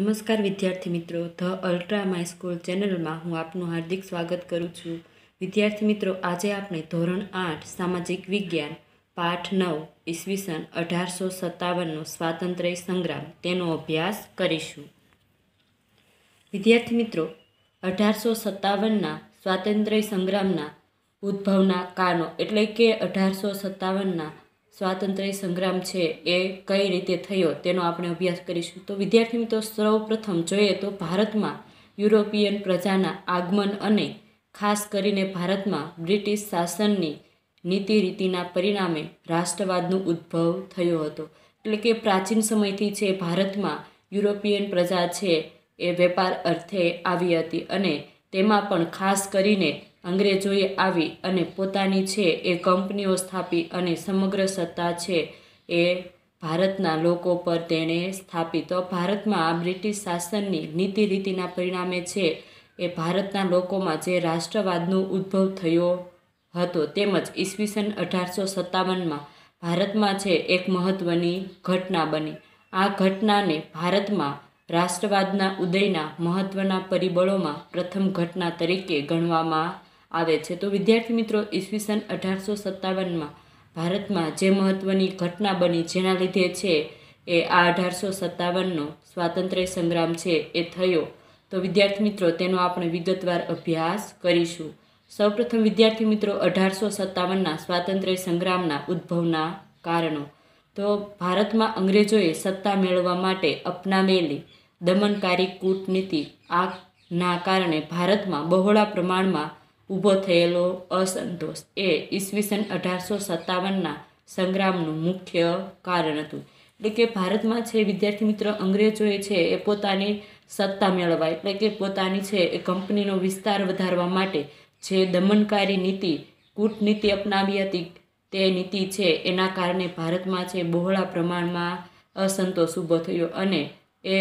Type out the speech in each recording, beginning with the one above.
નમસ્કાર વિદ્યાર્થી મિત્રો ધ અલ્ટ્રા માય સ્કૂલ ચેનલમાં હું આપનું હાર્દિક સ્વાગત કરું છું વિદ્યાર્થી મિત્રો આજે આપણે ધોરણ આઠ સામાજિક વિજ્ઞાન પાઠ નવ ઈસવીસન અઢારસો સત્તાવનનો સ્વાતંત્ર્ય સંગ્રામ તેનો અભ્યાસ કરીશું વિદ્યાર્થી મિત્રો અઢારસો સત્તાવનના સ્વાતંત્ર્ય સંગ્રામના ઉદ્ભવના કારણો એટલે કે અઢારસો સત્તાવનના સ્વાતંત્ર્ય સંગ્રામ છે એ કઈ રીતે થયો તેનો આપણે અભ્યાસ કરીશું તો વિદ્યાર્થી મિત્રો સૌપ્રથમ જોઈએ તો ભારતમાં યુરોપિયન પ્રજાના આગમન અને ખાસ કરીને ભારતમાં બ્રિટિશ શાસનની નીતિ રીતિના પરિણામે રાષ્ટ્રવાદનો ઉદ્ભવ થયો હતો એટલે કે પ્રાચીન સમયથી છે ભારતમાં યુરોપિયન પ્રજા છે એ વેપાર અર્થે આવી હતી અને તેમાં પણ ખાસ કરીને અંગ્રેજોએ આવી અને પોતાની છે એ કંપનીઓ સ્થાપી અને સમગ્ર સત્તા છે એ ભારતના લોકો પર તેણે સ્થાપી તો ભારતમાં આ બ્રિટિશ શાસનની નીતિ રીતિના પરિણામે છે એ ભારતના લોકોમાં જે રાષ્ટ્રવાદનો ઉદ્ભવ થયો હતો તેમજ ઈસવીસન અઢારસો સત્તાવનમાં ભારતમાં છે એક મહત્ત્વની ઘટના બની આ ઘટનાને ભારતમાં રાષ્ટ્રવાદના ઉદયના મહત્ત્વના પરિબળોમાં પ્રથમ ઘટના તરીકે ગણવામાં આવે છે તો વિદ્યાર્થી મિત્રો ઈસવીસન અઢારસો સત્તાવનમાં ભારતમાં જે મહત્ત્વની ઘટના બની જેના લીધે છે એ આ અઢારસો સત્તાવનનો સ્વાતંત્ર્ય સંગ્રામ છે એ થયો તો વિદ્યાર્થી મિત્રો તેનો આપણે વિગતવાર અભ્યાસ કરીશું સૌપ્રથમ વિદ્યાર્થી મિત્રો અઢારસો સત્તાવનના સ્વાતંત્ર્ય સંગ્રામના ઉદ્ભવના કારણો તો ભારતમાં અંગ્રેજોએ સત્તા મેળવવા માટે અપનાવેલી દમનકારી કૂટનીતિ આગના કારણે ભારતમાં બહોળા પ્રમાણમાં ઊભો થયેલો અસંતોષ એ ઈસવીસન અઢારસો સત્તાવનના સંગ્રામનું મુખ્ય કારણ હતું એટલે કે ભારતમાં છે વિદ્યાર્થી મિત્ર અંગ્રેજોએ છે એ પોતાની સત્તા મેળવવા એટલે કે પોતાની છે એ કંપનીનો વિસ્તાર વધારવા માટે જે દમનકારી નીતિ કૂટનીતિ અપનાવી હતી તે નીતિ છે એના કારણે ભારતમાં છે બહોળા પ્રમાણમાં અસંતોષ ઊભો થયો અને એ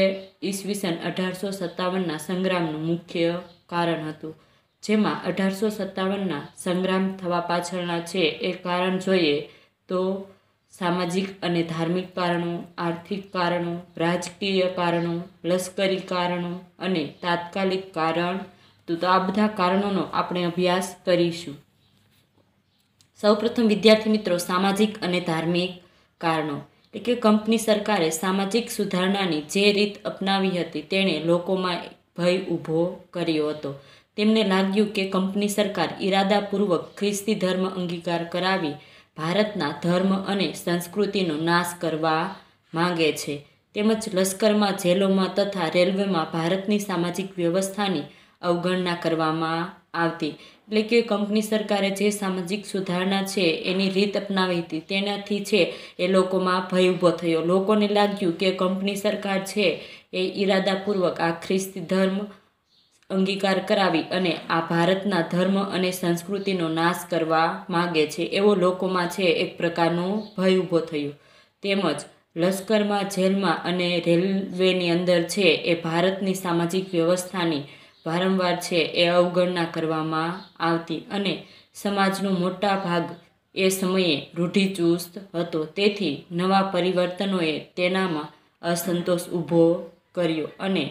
ઈસવીસન અઢારસો સત્તાવનના સંગ્રામનું મુખ્ય કારણ હતું જેમાં અઢારસો સત્તાવનના સંગ્રામ થવા પાછળના છે એ કારણ જોઈએ તો સામાજિક અને ધાર્મિક કારણો આર્થિક કારણો રાજકીય કારણો લશ્કરી કારણો અને તાત્કાલિક કારણ તો આ બધા કારણોનો આપણે અભ્યાસ કરીશું સૌપ્રથમ વિદ્યાર્થી મિત્રો સામાજિક અને ધાર્મિક કારણો એટલે કે કંપની સરકારે સામાજિક સુધારણાની જે રીત અપનાવી હતી તેણે લોકોમાં ભય ઊભો કર્યો હતો તેમને લાગ્યું કે કંપની સરકાર ઇરાદાપૂર્વક ખ્રિસ્તી ધર્મ અંગીકાર કરાવી ભારતના ધર્મ અને સંસ્કૃતિનો નાશ કરવા માંગે છે તેમજ લશ્કરમાં જેલોમાં તથા રેલવેમાં ભારતની સામાજિક વ્યવસ્થાની અવગણના કરવામાં આવતી એટલે કે કંપની સરકારે જે સામાજિક સુધારણા છે એની રીત અપનાવી હતી તેનાથી છે એ લોકોમાં ભય ઊભો થયો લોકોને લાગ્યું કે કંપની સરકાર છે એ ઈરાદાપૂર્વક આ ખ્રિસ્તી ધર્મ અંગીકાર કરાવી અને આ ભારતના ધર્મ અને સંસ્કૃતિનો નાશ કરવા માગે છે એવો લોકોમાં છે એક પ્રકારનો ભય ઊભો થયો તેમજ લશ્કરમાં જેલમાં અને રેલવેની અંદર છે એ ભારતની સામાજિક વ્યવસ્થાની વારંવાર છે એ અવગણના કરવામાં આવતી અને સમાજનો મોટા ભાગ એ સમયે રૂઢિચુસ્ત હતો તેથી નવા પરિવર્તનોએ તેનામાં અસંતોષ ઊભો કર્યો અને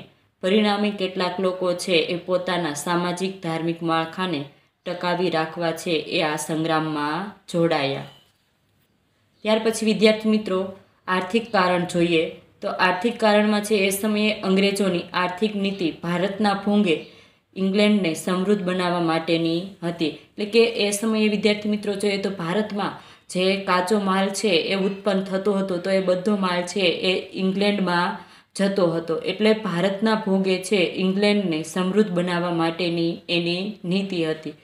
પરિણામે કેટલાક લોકો છે એ પોતાના સામાજિક ધાર્મિક માળખાને ટકાવી રાખવા છે એ આ સંગ્રામમાં જોડાયા ત્યાર પછી વિદ્યાર્થી મિત્રો આર્થિક કારણ જોઈએ તો આર્થિક કારણમાં છે એ સમયે અંગ્રેજોની આર્થિક નીતિ ભારતના ભોંગે ઇંગ્લેન્ડને સમૃદ્ધ બનાવવા માટેની હતી એટલે કે એ સમયે વિદ્યાર્થી મિત્રો જોઈએ તો ભારતમાં જે કાચો માલ છે એ ઉત્પન્ન થતો હતો તો એ બધો માલ છે એ ઇંગ્લેન્ડમાં જતો હતો એટલે ભારતના ભોગે છે ઇંગ્લેન્ડને સમૃદ્ધ બનાવવા માટેની એની નીતિ હતી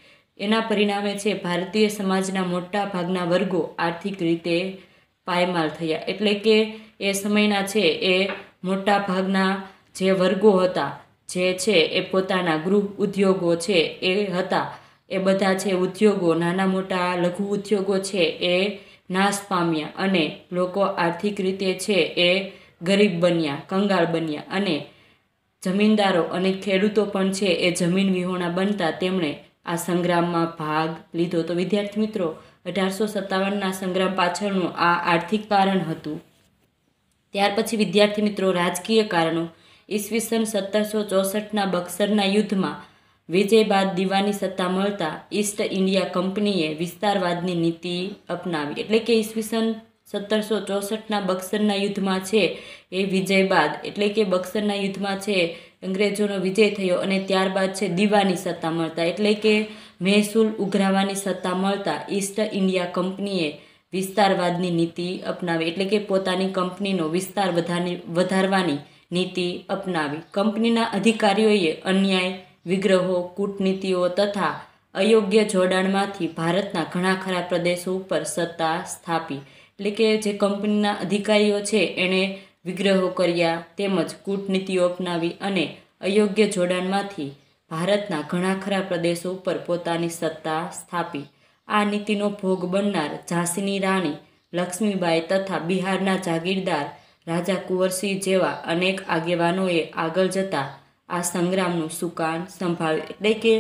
એના પરિણામે છે ભારતીય સમાજના મોટા ભાગના વર્ગો આર્થિક રીતે પાયમાલ થયા એટલે કે એ સમયના છે એ મોટા ભાગના જે વર્ગો હતા જે છે એ પોતાના ગૃહ ઉદ્યોગો છે એ હતા એ બધા છે ઉદ્યોગો નાના મોટા લઘુ ઉદ્યોગો છે એ નાશ પામ્યા અને લોકો આર્થિક રીતે છે એ ગરીબ બન્યા કંગાળ બન્યા અને જમીનદારો અને ખેડૂતો પણ છે એ જમીન વિહોણા બનતા તેમણે આ સંગ્રામમાં ભાગ લીધો તો વિદ્યાર્થી મિત્રો અઢારસો સત્તાવનના સંગ્રામ પાછળનું આ આર્થિક કારણ હતું ત્યાર પછી વિદ્યાર્થી મિત્રો રાજકીય કારણો ઈસવીસન સત્તરસો ચોસઠના બક્સરના યુદ્ધમાં વિજય બાદ દીવાની સત્તા મળતા ઈસ્ટ ઇન્ડિયા કંપનીએ વિસ્તારવાદની નીતિ અપનાવી એટલે કે ઈસવીસન સત્તરસો ચોસઠના બક્સરના યુદ્ધમાં છે એ વિજય બાદ એટલે કે બક્સરના યુદ્ધમાં છે અંગ્રેજોનો વિજય થયો અને ત્યારબાદ છે દીવાની સત્તા મળતા એટલે કે મહેસૂલ ઉઘરાવાની સત્તા મળતા ઈસ્ટ ઇન્ડિયા કંપનીએ વિસ્તારવાદની નીતિ અપનાવી એટલે કે પોતાની કંપનીનો વિસ્તાર વધારવાની નીતિ અપનાવી કંપનીના અધિકારીઓએ અન્યાય વિગ્રહો કૂટનીતિઓ તથા અયોગ્ય જોડાણમાંથી ભારતના ઘણા ખરા પ્રદેશો ઉપર સત્તા સ્થાપી એટલે કે જે કંપનીના અધિકારીઓ છે એણે વિગ્રહો કર્યા તેમજ કૂટનીતિઓ અપનાવી અને અયોગ્ય જોડાણમાંથી ભારતના ઘણા ખરા પ્રદેશો ઉપર પોતાની સત્તા સ્થાપી આ નીતિનો ભોગ બનનાર ઝાંસીની રાણી લક્ષ્મીબાઈ તથા બિહારના જાગીરદાર રાજા કુંવરસિંહ જેવા અનેક આગેવાનોએ આગળ જતા આ સંગ્રામનું સુકાન સંભાળ્યું એટલે કે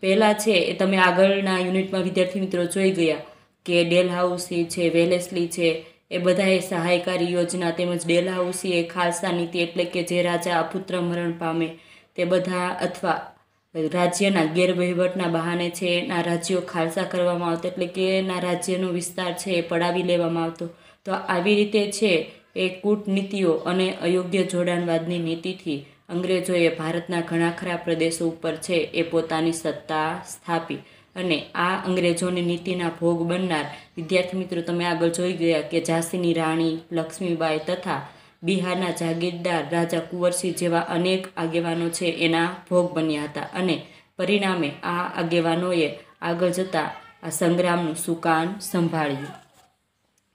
પહેલાં છે એ તમે આગળના યુનિટમાં વિદ્યાર્થી મિત્રો જોઈ ગયા કે ડેલહાઉસી છે વેલેસલી છે એ બધાએ સહાયકારી યોજના તેમજ ડેલહાઉસી એ ખાલસા નીતિ એટલે કે જે રાજા અપુત્ર મરણ પામે તે બધા અથવા રાજ્યના ગેરવહીવટના બહાને છે એના રાજ્યો ખાલસા કરવામાં આવતા એટલે કે એના રાજ્યનો વિસ્તાર છે એ પડાવી લેવામાં આવતો તો આવી રીતે છે એ કૂટનીતિઓ અને અયોગ્ય જોડાણવાદની નીતિથી અંગ્રેજોએ ભારતના ઘણા ખરા પ્રદેશો ઉપર છે એ પોતાની સત્તા સ્થાપી અને આ અંગ્રેજોની નીતિના ભોગ બનનાર વિદ્યાર્થી મિત્રો તમે આગળ જોઈ ગયા કે ઝાંસીની રાણી લક્ષ્મીબાઈ તથા બિહારના જાગીરદાર રાજા કુંવરસિંહ જેવા અનેક આગેવાનો છે એના ભોગ બન્યા હતા અને પરિણામે આ આગેવાનોએ આગળ જતાં આ સંગ્રામનું સુકાન સંભાળ્યું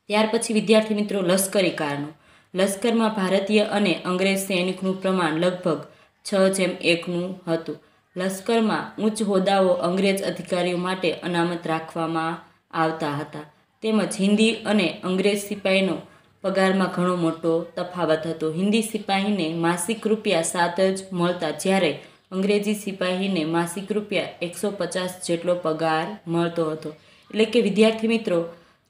ત્યાર પછી વિદ્યાર્થી મિત્રો લશ્કરી કારનું લશ્કરમાં ભારતીય અને અંગ્રેજ સૈનિકનું પ્રમાણ લગભગ છ જેમ એકનું હતું લશ્કરમાં ઉચ્ચ હોદ્દાઓ અંગ્રેજ અધિકારીઓ માટે અનામત રાખવામાં આવતા હતા તેમજ હિન્દી અને અંગ્રેજ સિપાહીનો પગારમાં ઘણો મોટો તફાવત હતો હિન્દી સિપાહીને માસિક રૂપિયા સાત જ મળતા જ્યારે અંગ્રેજી સિપાહીને માસિક રૂપિયા એકસો પચાસ જેટલો પગાર મળતો હતો એટલે કે વિદ્યાર્થી મિત્રો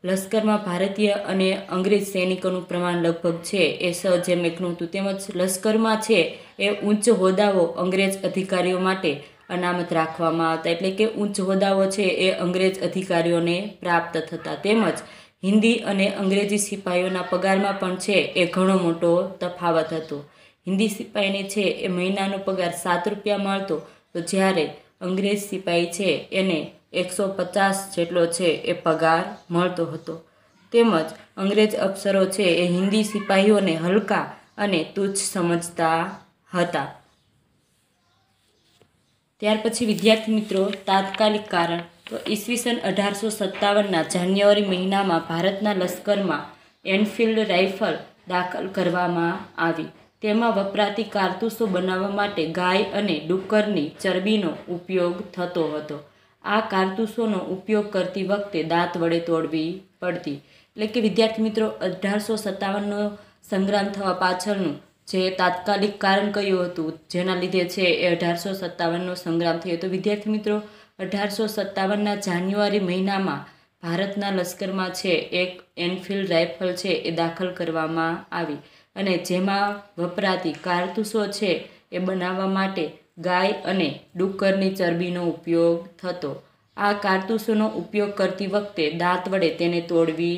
લશ્કરમાં ભારતીય અને અંગ્રેજ સૈનિકોનું પ્રમાણ લગભગ છે એ સહજે એકનું હતું તેમજ લશ્કરમાં છે એ ઉચ્ચ હોદ્દાઓ અંગ્રેજ અધિકારીઓ માટે અનામત રાખવામાં આવતા એટલે કે ઉચ્ચ હોદ્દાઓ છે એ અંગ્રેજ અધિકારીઓને પ્રાપ્ત થતા તેમજ હિન્દી અને અંગ્રેજી સિપાહીઓના પગારમાં પણ છે એ ઘણો મોટો તફાવત હતો હિન્દી સિપાહીને છે એ મહિનાનો પગાર સાત રૂપિયા મળતો તો જ્યારે અંગ્રેજ સિપાહી છે એને એકસો પચાસ જેટલો છે એ પગાર મળતો હતો તેમજ અંગ્રેજ અફસરો છે એ હિન્દી સિપાહીઓને હલકા અને તુચ્છ સમજતા હતા ત્યાર પછી વિદ્યાર્થી મિત્રો તાત્કાલિક કારણ તો ઈસવીસન અઢારસો સત્તાવનના જાન્યુઆરી મહિનામાં ભારતના લશ્કરમાં એનફિલ્ડ રાઇફલ દાખલ કરવામાં આવી તેમાં વપરાતી કારતૂસો બનાવવા માટે ગાય અને ડુક્કરની ચરબીનો ઉપયોગ થતો હતો આ કારતૂસોનો ઉપયોગ કરતી વખતે દાંત વડે તોડવી પડતી એટલે કે વિદ્યાર્થી મિત્રો અઢારસો સત્તાવનનો સંગ્રામ થવા પાછળનું જે તાત્કાલિક કારણ કયું હતું જેના લીધે છે એ અઢારસો સત્તાવનનો સંગ્રામ થયો તો વિદ્યાર્થી મિત્રો અઢારસો સત્તાવનના જાન્યુઆરી મહિનામાં ભારતના લશ્કરમાં છે એક એનફિલ્ડ રાઇફલ છે એ દાખલ કરવામાં આવી અને જેમાં વપરાતી કારતૂસો છે એ બનાવવા માટે ગાય અને ડુક્કરની ચરબીનો ઉપયોગ થતો આ કારતૂસોનો ઉપયોગ કરતી વખતે દાંત વડે તેને તોડવી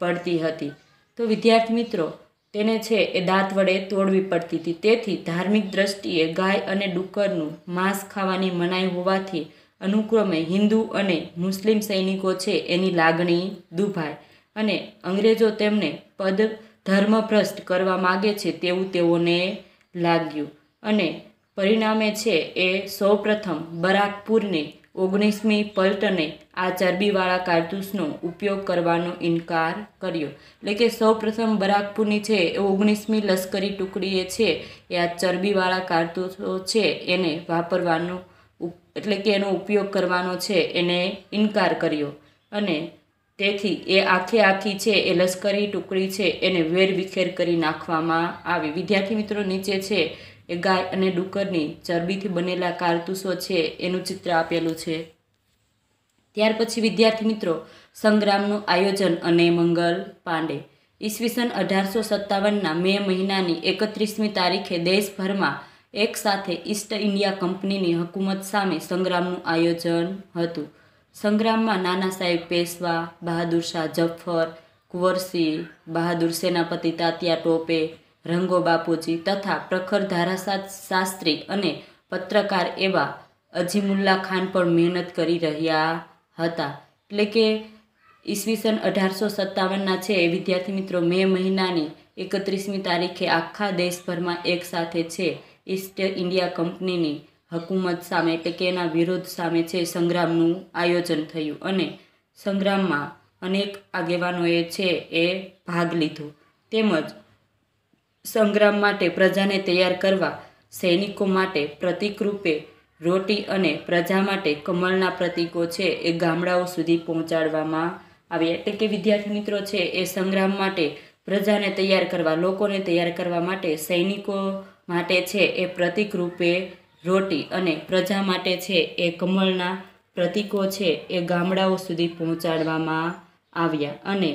પડતી હતી તો વિદ્યાર્થી મિત્રો તેને છે એ દાંત વડે તોડવી પડતી હતી તેથી ધાર્મિક દ્રષ્ટિએ ગાય અને ડુક્કરનું માંસ ખાવાની મનાઈ હોવાથી અનુક્રમે હિન્દુ અને મુસ્લિમ સૈનિકો છે એની લાગણી દુભાય અને અંગ્રેજો તેમને પદ ધર્મભ્રષ્ટ કરવા માગે છે તેવું તેઓને લાગ્યું અને પરિણામે છે એ સૌપ્રથમ બરાકપુરને ઓગણીસમી પલ્ટને આ ચરબીવાળા કારતૂસનો ઉપયોગ કરવાનો ઇનકાર કર્યો એટલે કે સૌપ્રથમ બરાકપુરની છે એ ઓગણીસમી લશ્કરી ટુકડીએ છે એ આ ચરબીવાળા કારતૂસો છે એને વાપરવાનો એટલે કે એનો ઉપયોગ કરવાનો છે એને ઇનકાર કર્યો અને તેથી એ આખે આખી છે એ લશ્કરી ટુકડી છે એને વેરવિખેર કરી નાખવામાં આવી વિદ્યાર્થી મિત્રો નીચે છે એ ગાય અને ડુક્કરની ચરબીથી બનેલા કારતૂસો છે એનું ચિત્ર આપેલું છે ત્યાર પછી વિદ્યાર્થી મિત્રો સંગ્રામનું આયોજન અને મંગલ પાંડે ઈસવીસન અઢારસો સત્તાવનના મે મહિનાની એકત્રીસમી તારીખે દેશભરમાં એક સાથે ઈસ્ટ ઇન્ડિયા કંપનીની હકુમત સામે સંગ્રામનું આયોજન હતું સંગ્રામમાં નાના સાહેબ પેશવા બહાદુર શાહ જફર કુંવરસિંહ બહાદુર સેનાપતિ તાત્યા ટોપે રંગો બાપુજી તથા પ્રખર ધારાસા શાસ્ત્રી અને પત્રકાર એવા અજીમુલ્લા ખાન પણ મહેનત કરી રહ્યા હતા એટલે કે ઈસવીસન અઢારસો સત્તાવનના છે વિદ્યાર્થી મિત્રો મે મહિનાની એકત્રીસમી તારીખે આખા દેશભરમાં એક સાથે છે ઈસ્ટ ઇન્ડિયા કંપનીની હકુમત સામે એટલે કે એના વિરોધ સામે છે સંગ્રામનું આયોજન થયું અને સંગ્રામમાં અનેક આગેવાનોએ છે એ ભાગ લીધો તેમજ સંગ્રામ માટે પ્રજાને તૈયાર કરવા સૈનિકો માટે પ્રતિકરૂપે રોટી અને પ્રજા માટે કમળના પ્રતિકો છે એ ગામડાઓ સુધી પહોંચાડવામાં આવ્યા એટલે કે વિદ્યાર્થી મિત્રો છે એ સંગ્રામ માટે પ્રજાને તૈયાર કરવા લોકોને તૈયાર કરવા માટે સૈનિકો માટે છે એ પ્રતિકરૂપે રોટી અને પ્રજા માટે છે એ કમળના પ્રતિકો છે એ ગામડાઓ સુધી પહોંચાડવામાં આવ્યા અને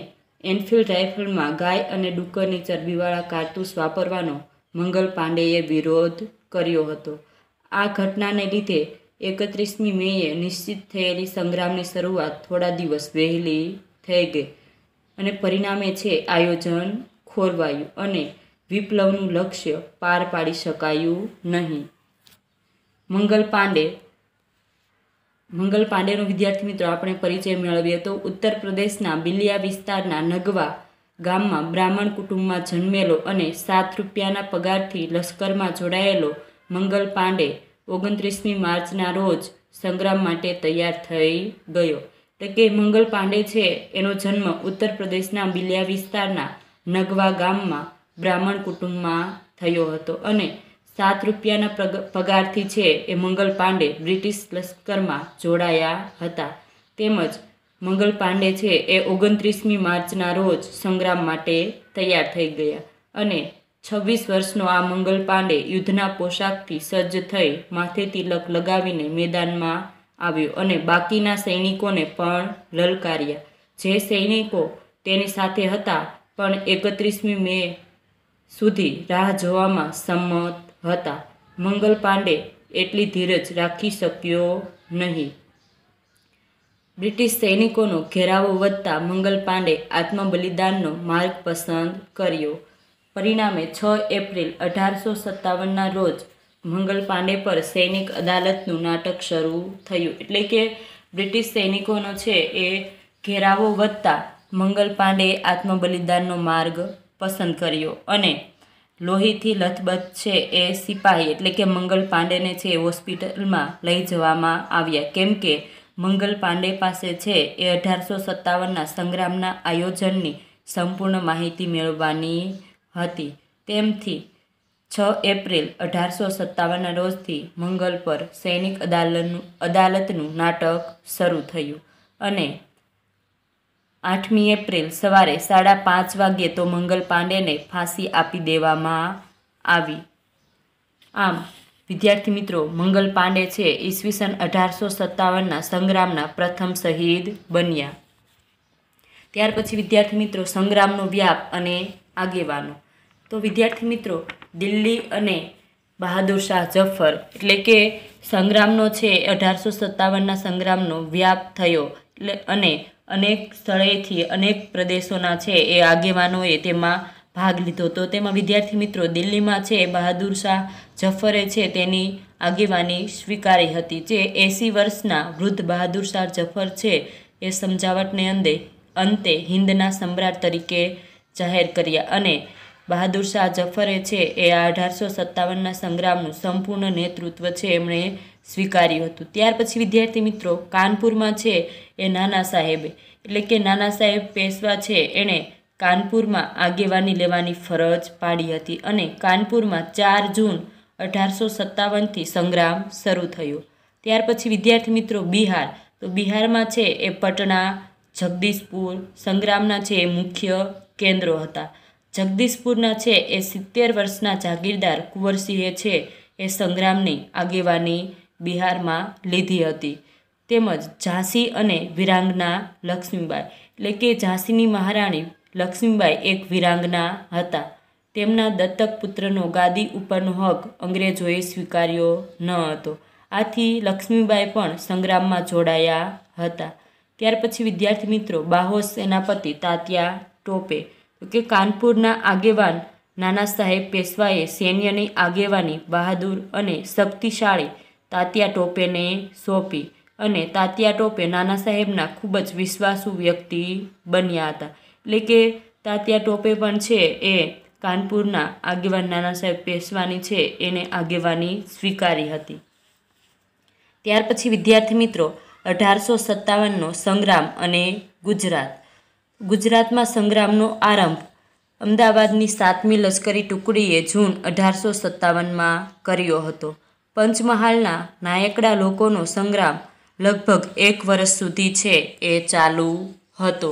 એનફિલ્ડ રાઇફલમાં ગાય અને ડુક્કરની ચરબીવાળા કારતૂસ વાપરવાનો મંગલ પાંડેએ વિરોધ કર્યો હતો આ ઘટનાને લીધે એકત્રીસમી મેએ નિશ્ચિત થયેલી સંગ્રામની શરૂઆત થોડા દિવસ વહેલી થઈ ગઈ અને પરિણામે છે આયોજન ખોરવાયું અને વિપ્લવનું લક્ષ્ય પાર પાડી શકાયું નહીં મંગલ પાંડે મંગલ પાંડેનો વિદ્યાર્થી મિત્રો આપણે પરિચય મેળવીએ તો ઉત્તર પ્રદેશના બિલિયા વિસ્તારના નગવા ગામમાં બ્રાહ્મણ કુટુંબમાં જન્મેલો અને સાત રૂપિયાના પગારથી લશ્કરમાં જોડાયેલો મંગલ પાંડે ઓગણત્રીસમી માર્ચના રોજ સંગ્રામ માટે તૈયાર થઈ ગયો તો કે મંગલ પાંડે છે એનો જન્મ ઉત્તર પ્રદેશના બિલિયા વિસ્તારના નગવા ગામમાં બ્રાહ્મણ કુટુંબમાં થયો હતો અને સાત રૂપિયાના પગારથી છે એ મંગલ પાંડે બ્રિટિશ લશ્કરમાં જોડાયા હતા તેમજ મંગલ પાંડે છે એ ઓગણત્રીસમી માર્ચના રોજ સંગ્રામ માટે તૈયાર થઈ ગયા અને છવ્વીસ વર્ષનો આ મંગલ પાંડે યુદ્ધના પોશાકથી સજ્જ થઈ માથે તિલક લગાવીને મેદાનમાં આવ્યો અને બાકીના સૈનિકોને પણ લલકાર્યા જે સૈનિકો તેની સાથે હતા પણ એકત્રીસમી મે સુધી રાહ જોવામાં સંમત હતા મંગલ પાંડે એટલી ધીરજ રાખી શક્યો નહીં બ્રિટિશ સૈનિકોનો ઘેરાવો વધતા મંગલ પાંડે આત્મબલિદાનનો માર્ગ પસંદ કર્યો પરિણામે છ એપ્રિલ અઢારસો સત્તાવનના રોજ મંગલ પાંડે પર સૈનિક અદાલતનું નાટક શરૂ થયું એટલે કે બ્રિટિશ સૈનિકોનો છે એ ઘેરાવો વધતા મંગલ પાંડે આત્મબલિદાનનો માર્ગ પસંદ કર્યો અને લોહીથી લથબથ છે એ સિપાહી એટલે કે મંગલ પાંડેને છે એ હોસ્પિટલમાં લઈ જવામાં આવ્યા કેમ કે મંગલ પાંડે પાસે છે એ અઢારસો સત્તાવનના સંગ્રામના આયોજનની સંપૂર્ણ માહિતી મેળવવાની હતી તેમથી છ એપ્રિલ અઢારસો સત્તાવનના રોજથી મંગલ પર સૈનિક અદાલતનું અદાલતનું નાટક શરૂ થયું અને આઠમી એપ્રિલ સવારે સાડા પાંચ વાગ્યે તો મંગલ પાંડેને ફાંસી આપી દેવામાં આવી આમ વિદ્યાર્થી મિત્રો મંગલ પાંડે છે ઈસવીસન અઢારસો સત્તાવનના સંગ્રામના પ્રથમ શહીદ બન્યા ત્યાર પછી વિદ્યાર્થી મિત્રો સંગ્રામનો વ્યાપ અને આગેવાનો તો વિદ્યાર્થી મિત્રો દિલ્હી અને બહાદુર શાહ જફર એટલે કે સંગ્રામનો છે અઢારસો સત્તાવનના સંગ્રામનો વ્યાપ થયો એટલે અને અનેક સ્થળેથી અનેક પ્રદેશોના છે એ આગેવાનોએ તેમાં ભાગ લીધો હતો તેમાં વિદ્યાર્થી મિત્રો દિલ્હીમાં છે બહાદુર શાહ જફરે છે તેની આગેવાની સ્વીકારી હતી જે એંસી વર્ષના વૃદ્ધ બહાદુર શાહ જફર છે એ સમજાવટને અંદે અંતે હિન્દના સમ્રાટ તરીકે જાહેર કર્યા અને બહાદુર શાહ જફરે છે એ અઢારસો સત્તાવનના સંગ્રામનું સંપૂર્ણ નેતૃત્વ છે એમણે સ્વીકાર્યું હતું ત્યાર પછી વિદ્યાર્થી મિત્રો કાનપુરમાં છે એ નાના સાહેબે એટલે કે નાના સાહેબ પેશવા છે એણે કાનપુરમાં આગેવાની લેવાની ફરજ પાડી હતી અને કાનપુરમાં ચાર જૂન અઢારસો સત્તાવનથી સંગ્રામ શરૂ થયો ત્યાર પછી વિદ્યાર્થી મિત્રો બિહાર તો બિહારમાં છે એ પટના જગદીશપુર સંગ્રામના છે એ મુખ્ય કેન્દ્રો હતા જગદીશપુરના છે એ સિત્તેર વર્ષના જાગીરદાર કુંવરસિંહે છે એ સંગ્રામની આગેવાની બિહારમાં લીધી હતી તેમજ ઝાંસી અને વિરાંગના લક્ષ્મીબાઈ એટલે કે ઝાંસીની મહારાણી લક્ષ્મીબાઈ એક વિરાંગના હતા તેમના દત્તક પુત્રનો ગાદી ઉપરનો હક અંગ્રેજોએ સ્વીકાર્યો ન હતો આથી લક્ષ્મીબાઈ પણ સંગ્રામમાં જોડાયા હતા ત્યાર પછી વિદ્યાર્થી મિત્રો બાહો સેનાપતિ તાત્યા ટોપે કે કાનપુરના આગેવાન નાના સાહેબ પેશવાએ સૈન્યની આગેવાની બહાદુર અને શક્તિશાળી તાત્યા ટોપેને સોંપી અને તાત્યા ટોપે નાના સાહેબના ખૂબ જ વિશ્વાસુ વ્યક્તિ બન્યા હતા એટલે કે તાત્યા ટોપે પણ છે એ કાનપુરના આગેવાન નાના સાહેબ પેશવાની છે એને આગેવાની સ્વીકારી હતી ત્યાર પછી વિદ્યાર્થી મિત્રો અઢારસો સત્તાવનનો સંગ્રામ અને ગુજરાત ગુજરાતમાં સંગ્રામનો આરંભ અમદાવાદની સાતમી લશ્કરી ટુકડીએ જૂન અઢારસો સત્તાવનમાં કર્યો હતો પંચમહાલના નાયકડા લોકોનો સંગ્રામ લગભગ એક વર્ષ સુધી છે એ ચાલુ હતો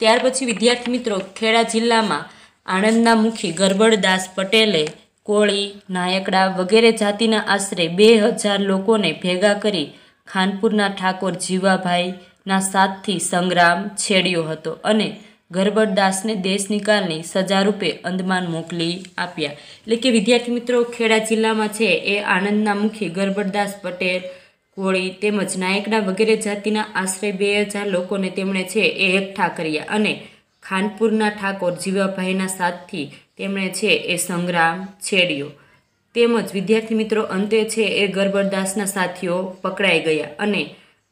ત્યાર પછી વિદ્યાર્થી મિત્રો ખેડા જિલ્લામાં આણંદના મુખી ગરબડદાસ પટેલે કોળી નાયકડા વગેરે જાતિના આશરે બે હજાર લોકોને ભેગા કરી ખાનપુરના ઠાકોર જીવાભાઈના સાથથી સંગ્રામ છેડ્યો હતો અને ગરબરદાસને દાસને દેશ નિકાલની સજા રૂપે અંદમાન મોકલી આપ્યા એટલે કે વિદ્યાર્થી મિત્રો ખેડા જિલ્લામાં છે એ આણંદના મુખી ગરબડદાસ પટેલ કોળી તેમજ નાયકડા વગેરે જાતિના આશરે બે હજાર લોકોને તેમણે છે એ એકઠા કર્યા અને ખાનપુરના ઠાકોર જીવાભાઈના સાથથી તેમણે છે એ સંગ્રામ છેડ્યો તેમજ વિદ્યાર્થી મિત્રો અંતે છે એ ગરબરદાસના સાથીઓ પકડાઈ ગયા અને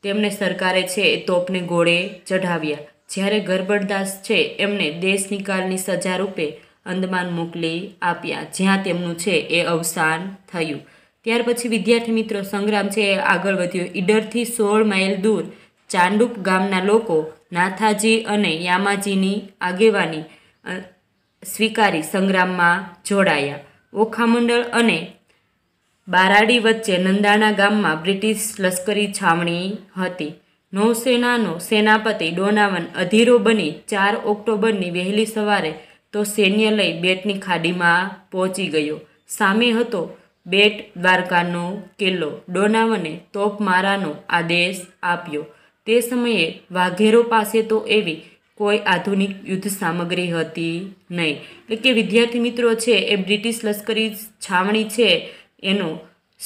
તેમણે સરકારે છે એ તોપને ગોળે ચઢાવ્યા જ્યારે ગરબડદાસ છે એમને દેશ નિકાલની સજા રૂપે અંદમાન મોકલી આપ્યા જ્યાં તેમનું છે એ અવસાન થયું ત્યાર પછી વિદ્યાર્થી મિત્રો સંગ્રામ છે એ આગળ વધ્યો ઈડરથી સોળ માઇલ દૂર ચાંડુપ ગામના લોકો નાથાજી અને યામાજીની આગેવાની સ્વીકારી સંગ્રામમાં જોડાયા ઓખામંડળ અને બારાડી વચ્ચે નંદાણા ગામમાં બ્રિટિશ લશ્કરી છાવણી હતી નૌસેનાનો સેનાપતિ ડોનાવન અધીરો બની ચાર ઓક્ટોબરની વહેલી સવારે તો સૈન્ય લઈ બેટની ખાડીમાં પહોંચી ગયો સામે હતો બેટ દ્વારકાનો કિલ્લો ડોનાવને તોપમારાનો આદેશ આપ્યો તે સમયે વાઘેરો પાસે તો એવી કોઈ આધુનિક યુદ્ધ સામગ્રી હતી નહીં એટલે કે વિદ્યાર્થી મિત્રો છે એ બ્રિટિશ લશ્કરી છાવણી છે એનો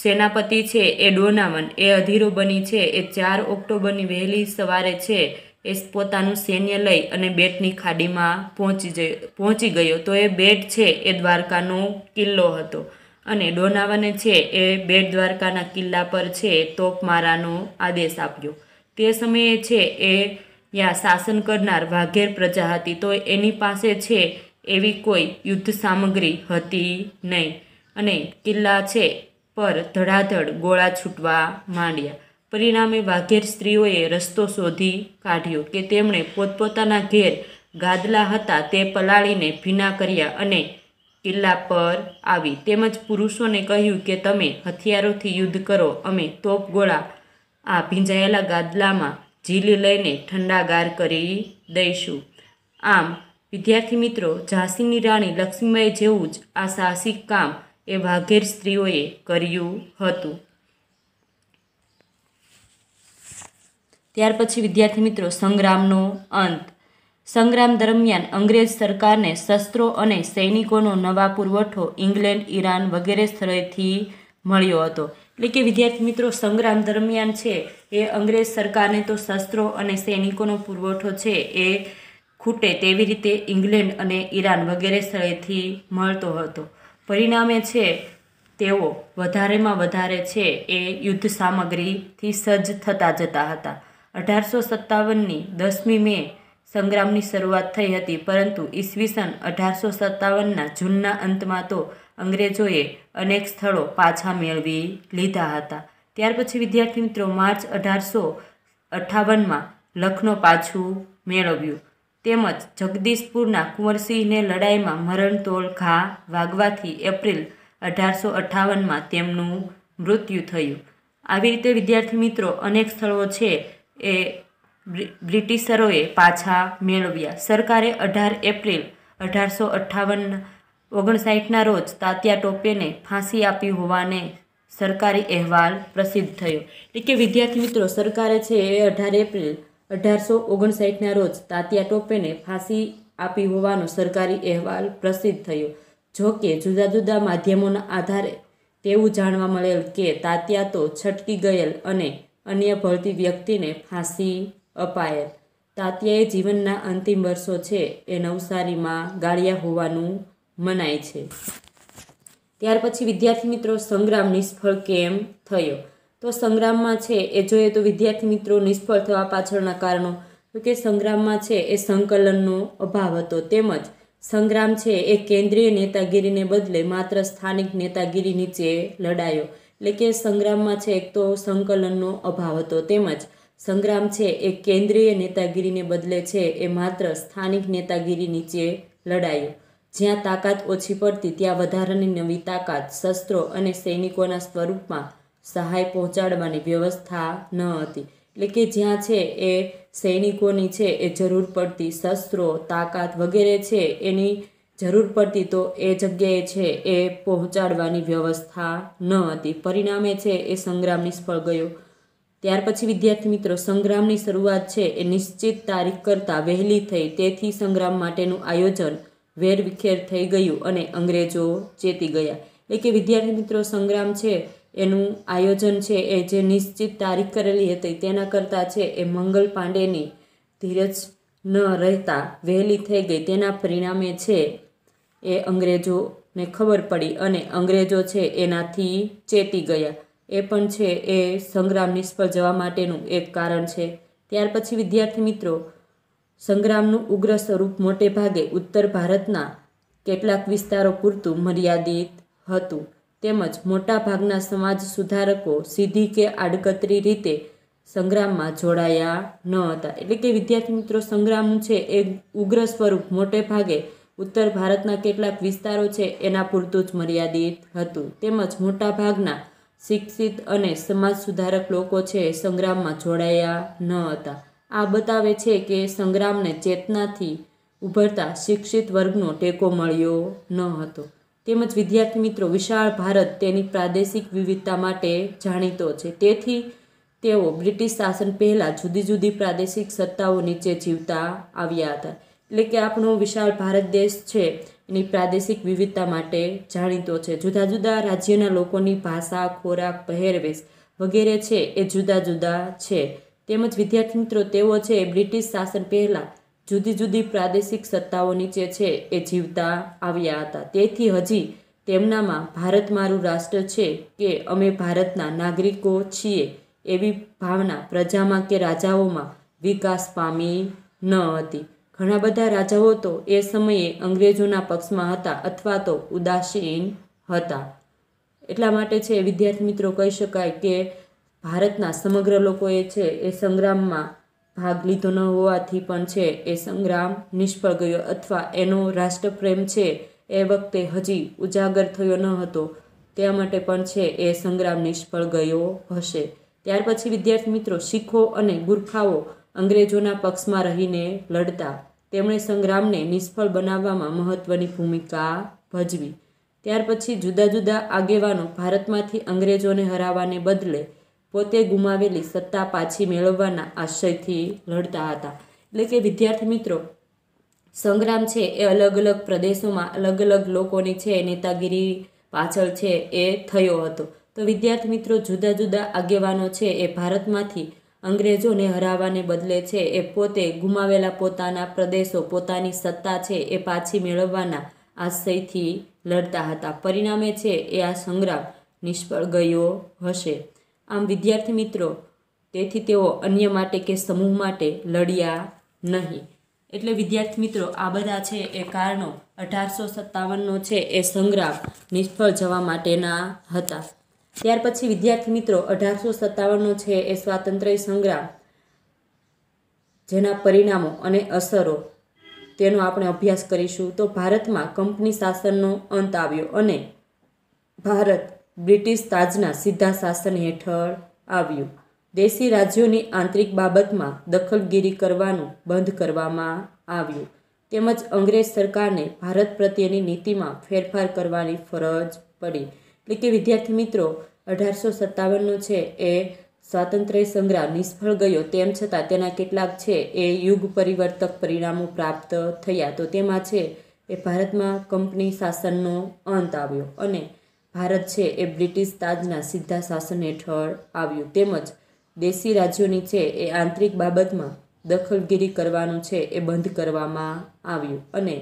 સેનાપતિ છે એ ડોનાવન એ અધીરો બની છે એ ચાર ઓક્ટોબરની વહેલી સવારે છે એ પોતાનું સૈન્ય લઈ અને બેટની ખાડીમાં પહોંચી જઈ પહોંચી ગયો તો એ બેટ છે એ દ્વારકાનો કિલ્લો હતો અને ડોનાવને છે એ બેટ દ્વારકાના કિલ્લા પર છે તોપમારાનો આદેશ આપ્યો તે સમયે છે એ યા શાસન કરનાર વાઘેર પ્રજા હતી તો એની પાસે છે એવી કોઈ યુદ્ધ સામગ્રી હતી નહીં અને કિલ્લા છે પર ધડાધડ ગોળા છૂટવા માંડ્યા પરિણામે વાઘેર સ્ત્રીઓએ રસ્તો શોધી કાઢ્યો કે તેમણે પોતપોતાના ઘેર ગાદલા હતા તે પલાળીને ભીના કર્યા અને કિલ્લા પર આવી તેમજ પુરુષોને કહ્યું કે તમે હથિયારોથી યુદ્ધ કરો અમે તોપ ગોળા આ ભીંજાયેલા ગાદલામાં ઝીલી લઈને ઠંડાગાર કરી દઈશું આમ વિદ્યાર્થી મિત્રો ઝાંસીની રાણી લક્ષ્મીબાઈ જેવું જ આ સાહસિક કામ એ વાઘેર સ્ત્રીઓએ કર્યું હતું ત્યાર પછી વિદ્યાર્થી મિત્રો સંગ્રામનો અંત સંગ્રામ દરમિયાન અંગ્રેજ સરકારને શસ્ત્રો અને સૈનિકોનો નવા પુરવઠો ઇંગ્લેન્ડ ઈરાન વગેરે સ્થળેથી મળ્યો હતો એટલે કે વિદ્યાર્થી મિત્રો સંગ્રામ દરમિયાન છે એ અંગ્રેજ સરકારને તો શસ્ત્રો અને સૈનિકોનો પુરવઠો છે એ ખૂટે તેવી રીતે ઇંગ્લેન્ડ અને ઈરાન વગેરે સ્થળેથી મળતો હતો પરિણામે છે તેઓ વધારેમાં વધારે છે એ યુદ્ધ સામગ્રીથી સજ્જ થતા જતા હતા અઢારસો સત્તાવનની દસમી મે સંગ્રામની શરૂઆત થઈ હતી પરંતુ ઈસવીસન અઢારસો સત્તાવનના જૂનના અંતમાં તો અંગ્રેજોએ અનેક સ્થળો પાછા મેળવી લીધા હતા ત્યાર પછી વિદ્યાર્થી મિત્રો માર્ચ અઢારસો અઠ્ઠાવનમાં લખનૌ પાછું મેળવ્યું તેમજ જગદીશપુરના કુંવરસિંહને લડાઈમાં મરણતોલ ઘા વાગવાથી એપ્રિલ અઢારસો અઠ્ઠાવનમાં તેમનું મૃત્યુ થયું આવી રીતે વિદ્યાર્થી મિત્રો અનેક સ્થળો છે એ બ્રિટિશરોએ પાછા મેળવ્યા સરકારે અઢાર એપ્રિલ અઢારસો અઠ્ઠાવન ઓગણસાઠના રોજ તાત્યા ટોપેને ફાંસી આપી હોવાને સરકારી અહેવાલ પ્રસિદ્ધ થયો એટલે કે વિદ્યાર્થી મિત્રો સરકારે છે એ અઢાર એપ્રિલ અઢારસો ઓગણસાઠના રોજ તાત્યા ટોપેને ફાંસી આપી હોવાનો સરકારી અહેવાલ પ્રસિદ્ધ થયો જો કે જુદા જુદા માધ્યમોના આધારે તેવું જાણવા મળેલ કે તાત્યા તો છટકી ગયેલ અને અન્ય ભળતી વ્યક્તિને ફાંસી અપાયેલ તાત્યાએ જીવનના અંતિમ વર્ષો છે એ નવસારીમાં ગાળ્યા હોવાનું મનાય છે ત્યાર પછી વિદ્યાર્થી મિત્રો સંગ્રામ નિષ્ફળ કેમ થયો તો સંગ્રામમાં છે એ જોઈએ તો વિદ્યાર્થી મિત્રો નિષ્ફળ થવા પાછળના કારણો તો કે સંગ્રામમાં છે એ સંકલનનો અભાવ હતો તેમજ સંગ્રામ છે એ કેન્દ્રીય નેતાગીરીને બદલે માત્ર સ્થાનિક નેતાગીરી નીચે લડાયો એટલે કે સંગ્રામમાં છે એક તો સંકલનનો અભાવ હતો તેમજ સંગ્રામ છે એ કેન્દ્રીય નેતાગીરીને બદલે છે એ માત્ર સ્થાનિક નેતાગીરી નીચે લડાયો જ્યાં તાકાત ઓછી પડતી ત્યાં વધારાની નવી તાકાત શસ્ત્રો અને સૈનિકોના સ્વરૂપમાં સહાય પહોંચાડવાની વ્યવસ્થા ન હતી એટલે કે જ્યાં છે એ સૈનિકોની છે એ જરૂર પડતી શસ્ત્રો તાકાત વગેરે છે એની જરૂર પડતી તો એ જગ્યાએ છે એ પહોંચાડવાની વ્યવસ્થા ન હતી પરિણામે છે એ સંગ્રામ નિષ્ફળ ગયો ત્યાર પછી વિદ્યાર્થી મિત્રો સંગ્રામની શરૂઆત છે એ નિશ્ચિત તારીખ કરતાં વહેલી થઈ તેથી સંગ્રામ માટેનું આયોજન વેરવિખેર થઈ ગયું અને અંગ્રેજો ચેતી ગયા એટલે કે વિદ્યાર્થી મિત્રો સંગ્રામ છે એનું આયોજન છે એ જે નિશ્ચિત તારીખ કરેલી હતી તેના કરતાં છે એ મંગલ પાંડેની ધીરજ ન રહેતા વહેલી થઈ ગઈ તેના પરિણામે છે એ અંગ્રેજોને ખબર પડી અને અંગ્રેજો છે એનાથી ચેતી ગયા એ પણ છે એ સંગ્રામ નિષ્ફળ જવા માટેનું એક કારણ છે ત્યાર પછી વિદ્યાર્થી મિત્રો સંગ્રામનું ઉગ્ર સ્વરૂપ મોટે ભાગે ઉત્તર ભારતના કેટલાક વિસ્તારો પૂરતું મર્યાદિત હતું તેમજ મોટાભાગના સમાજ સુધારકો સીધી કે આડકતરી રીતે સંગ્રામમાં જોડાયા ન હતા એટલે કે વિદ્યાર્થી મિત્રો સંગ્રામ છે એ ઉગ્ર સ્વરૂપ મોટે ભાગે ઉત્તર ભારતના કેટલાક વિસ્તારો છે એના પૂરતું જ મર્યાદિત હતું તેમજ મોટાભાગના શિક્ષિત અને સમાજ સુધારક લોકો છે સંગ્રામમાં જોડાયા ન હતા આ બતાવે છે કે સંગ્રામને ચેતનાથી ઉભરતા શિક્ષિત વર્ગનો ટેકો મળ્યો ન હતો તેમજ વિદ્યાર્થી મિત્રો વિશાળ ભારત તેની પ્રાદેશિક વિવિધતા માટે જાણીતો છે તેથી તેઓ બ્રિટિશ શાસન પહેલાં જુદી જુદી પ્રાદેશિક સત્તાઓ નીચે જીવતા આવ્યા હતા એટલે કે આપણો વિશાળ ભારત દેશ છે એની પ્રાદેશિક વિવિધતા માટે જાણીતો છે જુદા જુદા રાજ્યના લોકોની ભાષા ખોરાક પહેરવેશ વગેરે છે એ જુદા જુદા છે તેમજ વિદ્યાર્થી મિત્રો તેઓ છે બ્રિટિશ શાસન પહેલાં જુદી જુદી પ્રાદેશિક સત્તાઓ નીચે છે એ જીવતા આવ્યા હતા તેથી હજી તેમનામાં ભારત મારું રાષ્ટ્ર છે કે અમે ભારતના નાગરિકો છીએ એવી ભાવના પ્રજામાં કે રાજાઓમાં વિકાસ પામી ન હતી ઘણા બધા રાજાઓ તો એ સમયે અંગ્રેજોના પક્ષમાં હતા અથવા તો ઉદાસીન હતા એટલા માટે છે વિદ્યાર્થી મિત્રો કહી શકાય કે ભારતના સમગ્ર લોકોએ છે એ સંગ્રામમાં ભાગ લીધો ન હોવાથી પણ છે એ સંગ્રામ નિષ્ફળ ગયો અથવા એનો રાષ્ટ્રપ્રેમ છે એ વખતે હજી ઉજાગર થયો ન હતો ત્યાં માટે પણ છે એ સંગ્રામ નિષ્ફળ ગયો હશે ત્યાર પછી વિદ્યાર્થી મિત્રો શીખો અને ગુરખાઓ અંગ્રેજોના પક્ષમાં રહીને લડતા તેમણે સંગ્રામને નિષ્ફળ બનાવવામાં મહત્ત્વની ભૂમિકા ભજવી ત્યાર પછી જુદા જુદા આગેવાનો ભારતમાંથી અંગ્રેજોને હરાવવાને બદલે પોતે ગુમાવેલી સત્તા પાછી મેળવવાના આશયથી લડતા હતા એટલે કે વિદ્યાર્થી મિત્રો સંગ્રામ છે એ અલગ અલગ પ્રદેશોમાં અલગ અલગ લોકોની છે નેતાગીરી પાછળ છે એ થયો હતો તો વિદ્યાર્થી મિત્રો જુદા જુદા આગેવાનો છે એ ભારતમાંથી અંગ્રેજોને હરાવાને બદલે છે એ પોતે ગુમાવેલા પોતાના પ્રદેશો પોતાની સત્તા છે એ પાછી મેળવવાના આશયથી લડતા હતા પરિણામે છે એ આ સંગ્રામ નિષ્ફળ ગયો હશે આમ વિદ્યાર્થી મિત્રો તેથી તેઓ અન્ય માટે કે સમૂહ માટે લડ્યા નહીં એટલે વિદ્યાર્થી મિત્રો આ બધા છે એ કારણો અઢારસો સત્તાવનનો છે એ સંગ્રામ નિષ્ફળ જવા માટેના હતા ત્યાર પછી વિદ્યાર્થી મિત્રો અઢારસો સત્તાવનનો છે એ સ્વાતંત્ર્ય સંગ્રામ જેના પરિણામો અને અસરો તેનો આપણે અભ્યાસ કરીશું તો ભારતમાં કંપની શાસનનો અંત આવ્યો અને ભારત બ્રિટિશ તાજના સીધા શાસન હેઠળ આવ્યું દેશી રાજ્યોની આંતરિક બાબતમાં દખલગીરી કરવાનું બંધ કરવામાં આવ્યું તેમજ અંગ્રેજ સરકારને ભારત પ્રત્યેની નીતિમાં ફેરફાર કરવાની ફરજ પડી એટલે કે વિદ્યાર્થી મિત્રો અઢારસો સત્તાવનનો છે એ સ્વાતંત્ર્ય સંગ્રામ નિષ્ફળ ગયો તેમ છતાં તેના કેટલાક છે એ યુગ પરિવર્તક પરિણામો પ્રાપ્ત થયા તો તેમાં છે એ ભારતમાં કંપની શાસનનો અંત આવ્યો અને ભારત છે એ બ્રિટિશ તાજના સીધા શાસન હેઠળ આવ્યું તેમજ દેશી રાજ્યોની છે એ આંતરિક બાબતમાં દખલગીરી કરવાનું છે એ બંધ કરવામાં આવ્યું અને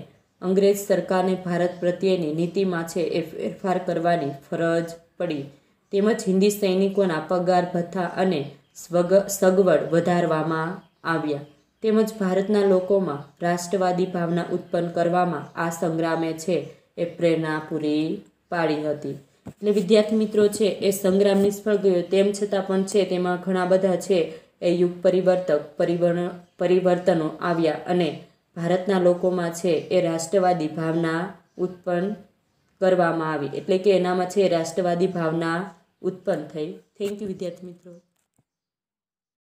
અંગ્રેજ સરકારને ભારત પ્રત્યેની નીતિમાં છે એ ફેરફાર કરવાની ફરજ પડી તેમજ હિન્દી સૈનિકોના પગાર ભથ્થા અને સ્વગ સગવડ વધારવામાં આવ્યા તેમજ ભારતના લોકોમાં રાષ્ટ્રવાદી ભાવના ઉત્પન્ન કરવામાં આ સંગ્રામે છે એ પ્રેરણા પૂરી પાડી હતી એટલે વિદ્યાર્થી મિત્રો છે એ સંગ્રામ નિષ્ફળ ગયો તેમ છતાં પણ છે તેમાં ઘણા બધા છે એ યુગ પરિવર્તક પરિવર્ણ પરિવર્તનો આવ્યા અને ભારતના લોકોમાં છે એ રાષ્ટ્રવાદી ભાવના ઉત્પન્ન કરવામાં આવી એટલે કે એનામાં છે રાષ્ટ્રવાદી ભાવના ઉત્પન્ન થઈ થેન્ક યુ વિદ્યાર્થી મિત્રો